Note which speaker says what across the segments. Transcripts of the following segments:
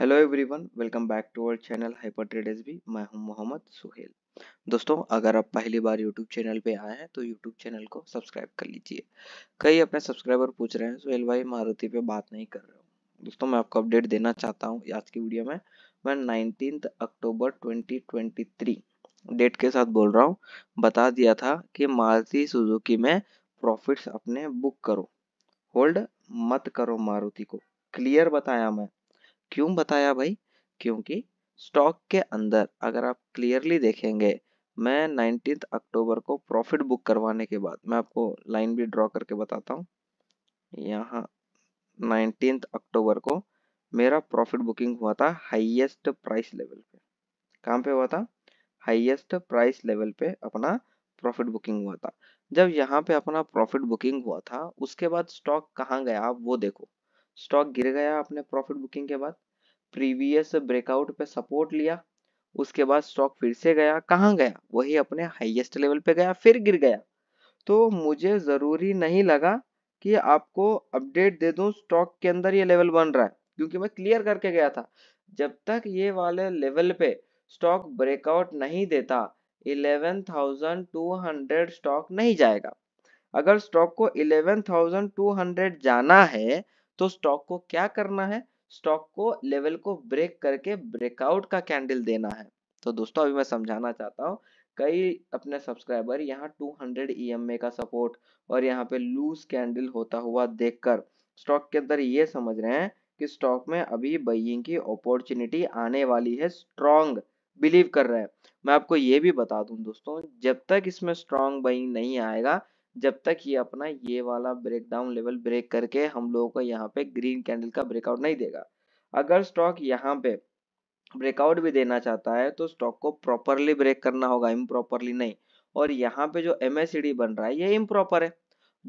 Speaker 1: hello everyone welcome back to our channel hyper trade S B मैं हूं मोहम्मद सुहेल दोस्तों अगर आप पहली बार यूट्यूब चैनल पे आए हैं तो यूट्यूब चैनल को सब्सक्राइब कर लीजिए कई अपने सब्सक्राइबर पूछ रहे हैं सुहेल भाई मारुति पे बात नहीं कर रहे हो दोस्तों मैं आपको अपडेट देना चाहता हूँ आज की वीडियो में मैं नाइनटीन अक्टूबर ट्वेंटी डेट के साथ बोल रहा हूँ बता दिया था कि मारुति सुजुकी में प्रॉफिट्स अपने बुक करो होल्ड मत करो मारुति को क्लियर बताया मैं क्यों बताया भाई क्योंकि स्टॉक के अंदर अगर आप क्लियरली देखेंगे मैं नाइनटीन अक्टूबर को प्रॉफिट बुक करवाने के बाद मैं आपको लाइन भी ड्रॉ करके बताता हूँ यहाँ नाइनटीन अक्टूबर को मेरा प्रॉफिट बुकिंग हुआ था हाईएस्ट प्राइस लेवल पे कहाँ पे हुआ था हाईएस्ट प्राइस लेवल पे अपना प्रॉफिट बुकिंग हुआ था जब यहाँ पे अपना प्रॉफिट बुकिंग हुआ था उसके बाद स्टॉक कहाँ गया आप वो देखो स्टॉक गिर गया अपने प्रॉफिट बुकिंग के बाद प्रीवियस ब्रेकआउट पे सपोर्ट लिया उसके बाद स्टॉक फिर से गया कहाँ गया वही अपने हाईएस्ट लेवल पे गया फिर गिर गया तो मुझे ज़रूरी नहीं लगा कि आपको अपडेट दे दूं स्टॉक के अंदर ये लेवल बन रहा है क्योंकि मैं क्लियर करके गया था जब तक ये वाले लेवल पे स्टॉक ब्रेकआउट नहीं देता 11,200 स्टॉक नहीं जाएगा अगर स्टॉक को 11,200 जाना है तो स्टॉक को क्या करना है स्टॉक को लेवल को ब्रेक करके ब्रेकआउट का कैंडल देना है तो दोस्तों अभी मैं समझाना चाहता हूँ कई अपने सब्सक्राइबर यहाँ 200 हंड्रेड e का सपोर्ट और यहाँ पे लूज कैंडल होता हुआ देखकर स्टॉक के अंदर ये समझ रहे हैं कि स्टॉक में अभी बइंग की अपॉर्चुनिटी आने वाली है स्ट्रॉन्ग बिलीव कर रहे हैं मैं आपको ये भी बता दूं दोस्तों जब तक इसमें स्ट्रॉन्ग बाइंग नहीं आएगा जब तक ये अपना ये वाला ब्रेकडाउन लेवल ब्रेक करके हम लोगों को यहाँ पे ग्रीन कैंडल का ब्रेकआउट नहीं देगा अगर स्टॉक यहाँ पे ब्रेकआउट भी देना चाहता है तो स्टॉक को प्रॉपरली ब्रेक करना होगा इम्प्रॉपरली नहीं और यहाँ पे जो एम बन रहा है ये इम्प्रॉपर है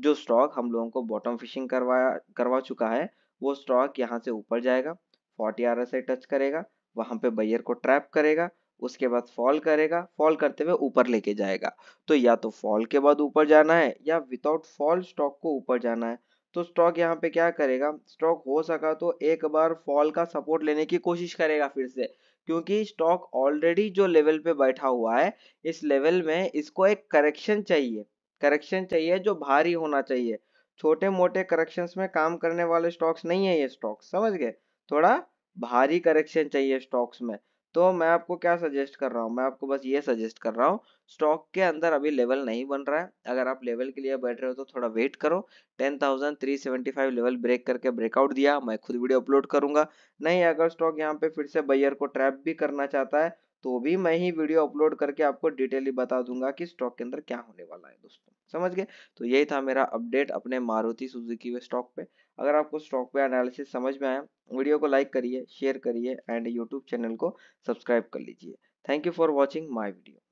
Speaker 1: जो स्टॉक हम लोगों को बॉटम फिशिंग करवाया करवा चुका है वो स्टॉक यहाँ से ऊपर जाएगा फोर्टी आर से टच करेगा वहां पे बैयर को ट्रैप करेगा उसके बाद फॉल करेगा फॉल करते हुए ऊपर लेके जाएगा तो या तो फॉल के बाद ऊपर जाना है या विदाउट फॉल स्टॉक को ऊपर जाना है तो स्टॉक यहाँ पे क्या करेगा स्टॉक हो सका तो एक बार फॉल का सपोर्ट लेने की कोशिश करेगा फिर से क्योंकि स्टॉक ऑलरेडी जो लेवल पे बैठा हुआ है इस लेवल में इसको एक करेक्शन चाहिए करेक्शन चाहिए जो भारी होना चाहिए छोटे मोटे करेक्शन में काम करने वाले स्टॉक्स नहीं है ये स्टॉक्स समझ गए थोड़ा भारी करेक्शन चाहिए स्टॉक्स में तो मैं आपको क्या सजेस्ट कर रहा हूँ मैं आपको बस ये सजेस्ट कर रहा हूँ स्टॉक के अंदर अभी लेवल नहीं बन रहा है अगर आप लेवल के लिए बैठ रहे हो तो थोड़ा वेट करो 10,375 लेवल ब्रेक करके ब्रेकआउट दिया मैं खुद वीडियो अपलोड करूंगा नहीं अगर स्टॉक यहाँ पे फिर से बैयर को ट्रैप भी करना चाहता है तो भी मैं ही वीडियो अपलोड करके आपको डिटेली बता दूंगा कि स्टॉक के अंदर क्या होने वाला है दोस्तों समझ गए तो यही था मेरा अपडेट अपने मारुति सुजुकी हुए स्टॉक पे अगर आपको स्टॉक पे एनालिसिस समझ में आया वीडियो को लाइक करिए शेयर करिए एंड यूट्यूब चैनल को सब्सक्राइब कर लीजिए thank you for watching my video